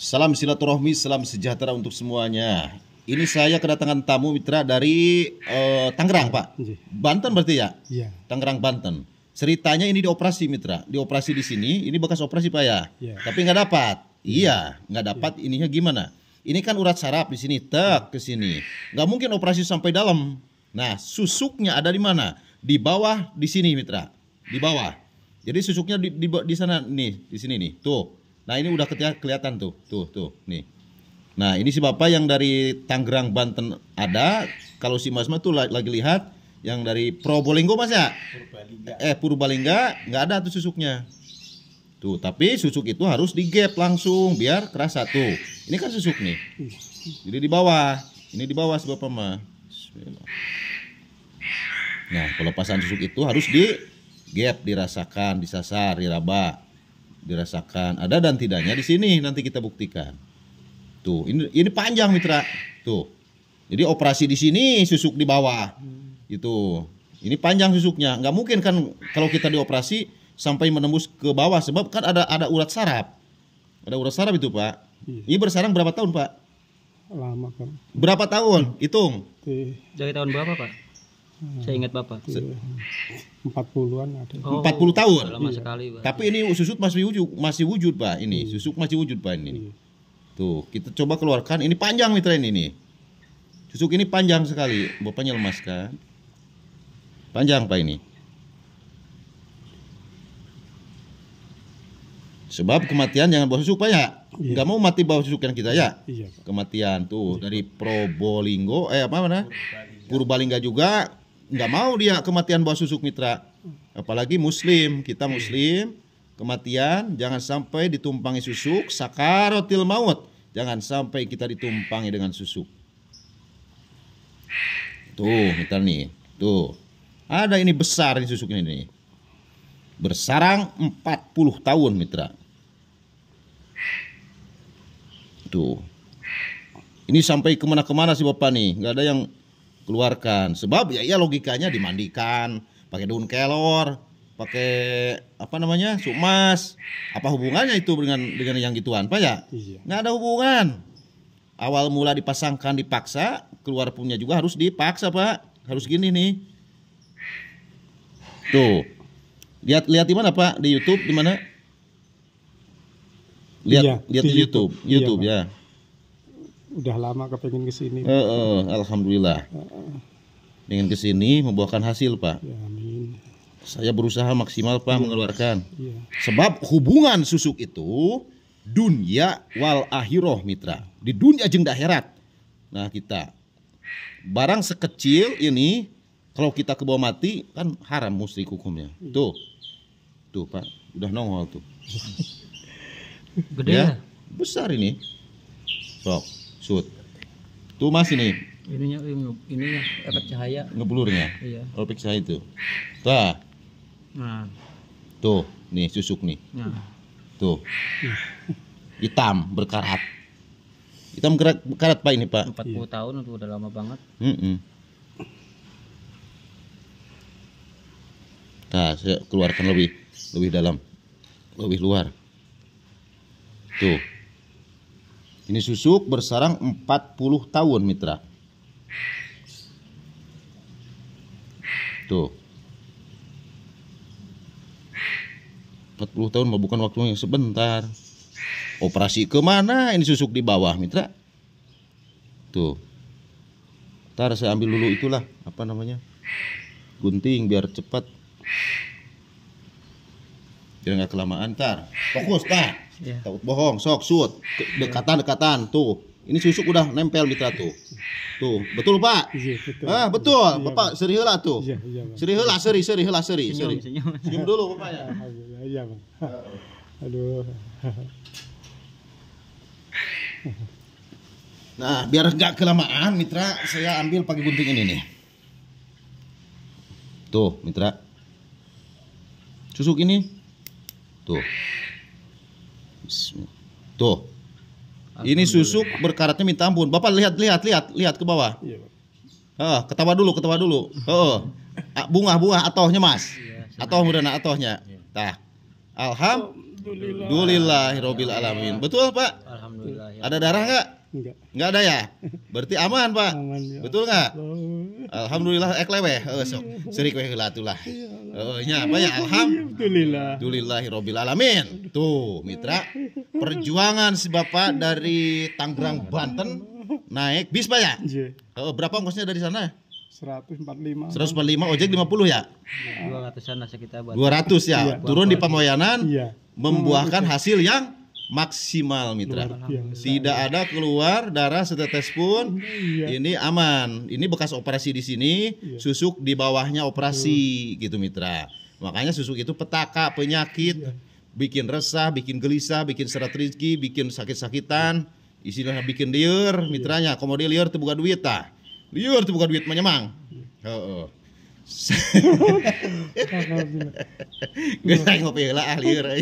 Salam silaturahmi, salam sejahtera untuk semuanya. Ini saya kedatangan tamu mitra dari uh, Tangerang, Pak. Iya. Banten berarti ya? Iya. Tangerang Banten. Ceritanya ini dioperasi mitra, dioperasi di sini. Ini bekas operasi Pak ya. ya. Tapi nggak dapat. Ya. Iya, nggak dapat. Ya. Ininya gimana? Ini kan urat saraf di sini, tek ke sini. Nggak mungkin operasi sampai dalam. Nah, susuknya ada di mana? Di bawah di sini mitra. Di bawah. Jadi susuknya di, di, di sana nih, di sini nih. Tuh Nah ini udah kelihatan tuh, tuh, tuh, nih. Nah ini si bapak yang dari Tanggerang Banten ada. Kalau si Mas tuh lagi lihat yang dari Probolinggo Mas ya? Purbalingga. Eh Purbalingga nggak ada tuh susuknya. Tuh tapi susuk itu harus digap langsung biar kerasa tuh. Ini kan susuk nih. Jadi di bawah. Ini di bawah si bapak mah. Nah pelepasan susuk itu harus di gap dirasakan, disasar, diraba dirasakan ada dan tidaknya di sini nanti kita buktikan. Tuh, ini ini panjang mitra. Tuh. Jadi operasi di sini, susuk di bawah. Itu. Ini panjang susuknya. Nggak mungkin kan kalau kita dioperasi sampai menembus ke bawah sebab kan ada ada urat saraf. Ada urat saraf itu, Pak. Iya. Ini bersarang berapa tahun, Pak? Lama, Pak. Berapa tahun? Hitung. Dari tahun berapa, Pak? Hmm. Saya ingat Bapak. Empat puluhan ada. Oh, Empat puluh tahun. Lama iya. sekali, Pak. Tapi ini susuk masih wujud, masih wujud, Pak. Ini hmm. susuk masih wujud, Pak ini. Hmm. Tuh, kita coba keluarkan. Ini panjang mitra ini nih. Susuk ini panjang sekali. Bapaknya lemas kan? Panjang, Pak ini. Sebab kematian jangan bawa susuk Pak ya. Iya. Gak mau mati bawa susuk yang kita ya. Iya. Kematian tuh iya. dari Probolinggo eh apa mana? Purbalingga juga nggak mau dia kematian buah susuk mitra. Apalagi muslim, kita muslim, kematian jangan sampai ditumpangi susuk, sakarotil maut. Jangan sampai kita ditumpangi dengan susuk. Tuh, kita nih. Tuh. Ada ini besar ini susuk ini. Bersarang 40 tahun mitra. Tuh. Ini sampai kemana-kemana sih Bapak nih. Nggak ada yang keluarkan. Sebab ya, iya logikanya dimandikan pakai daun kelor, pakai apa namanya sumas. Apa hubungannya itu dengan dengan yang gituan, Pak ya? Iya. Nggak ada hubungan. Awal mula dipasangkan dipaksa, keluar punya juga harus dipaksa, Pak. Harus gini nih. Tuh. Lihat lihat di mana, Pak? Di YouTube di mana? Lihat iya, lihat di, YouTube, YouTube, iya, YouTube, YouTube ya udah lama kepengen kesini. Uh, uh, Alhamdulillah. Uh, pengen kesini membuahkan hasil pak. Ya, amin. Saya berusaha maksimal pak ya. mengeluarkan. Ya. Sebab hubungan susuk itu dunia wal akhiroh mitra. Di dunia jeng akhirat. Nah kita barang sekecil ini kalau kita kebawa mati kan haram musri hukumnya. Ya. Tuh, tuh pak, udah nongol tuh. Gede ya. ya? Besar ini. Sok maksud. Tuh Mas ini. Ininya ininya efek cahaya. Ngeblurnya. Iya. Oh, efek cahaya itu. Tuh. Ah. Nah. Tuh, nih susuk nih. Nah. Tuh. Hitam berkarat. Hitam berkarat Pak ini Pak. 40 iya. tahun itu udah lama banget. Mm -mm. Nah, saya keluarkan lebih lebih dalam, lebih luar. Tuh. Ini susuk bersarang 40 tahun mitra. Tuh. 40 tahun bukan waktu yang sebentar. Operasi kemana ini susuk di bawah mitra? Tuh. Ntar saya ambil dulu itulah apa namanya? Gunting biar cepat. Biar nggak kelamaan ntar. Fokus, Pak yeah. takut bohong sok sud dekatan dekatan tuh ini susuk udah nempel mitra tuh tuh betul pak Yeah, betul. ah betul Yeah, bapak iya, seri lah tuh iya, iya seri lah seri seri lah seri senyum, seri senyum. dulu bapak ya iya bang aduh nah biar nggak kelamaan mitra saya ambil pakai gunting ini nih tuh mitra susuk ini tuh Tuh. Ini susuk berkaratnya minta ampun. Bapak lihat lihat lihat lihat ke bawah. Iya, oh, ketawa dulu, ketawa dulu. Oh, ah, bunga-bunga atohnya Mas. Iya, Atoh mudana atohnya. Iya. Tah. Alhamdulillah Alhamdulillah. alamin. Betul, Pak? Alhamdulillah. Ya. Ada darah nggak? Enggak. Enggak ada ya? Berarti aman, Pak. Aman, ya. Betul nggak? Alhamdulillah ekleweh. Eh, oh, sok. Serik weh lah. Oh, ya, apa ya? Alhamdulillah. Alhamdulillah. alamin. Tuh, Mitra, perjuangan si Bapak dari Tangerang Banten naik bis, Pak ya? Iya. Oh, berapa ongkosnya dari sana? 145. 145 ojek 50 ya? 200-an sekitar buat. 200 ya. Iya. Turun di Pamoyanan iya. membuahkan hasil yang maksimal mitra. Iya, Tidak ada keluar darah setetes pun. Iya. Ini aman. Ini bekas operasi di sini, iya. susuk di bawahnya operasi Betul. gitu mitra. Makanya susuk itu petaka penyakit, iya. bikin resah, bikin gelisah, bikin serat rezeki bikin sakit-sakitan, isinya bikin liur iya. mitranya. Komodi liur terbuka duit tah. Liur terbuka bukan duit menyemang. oh. Gak ngopi lah liur.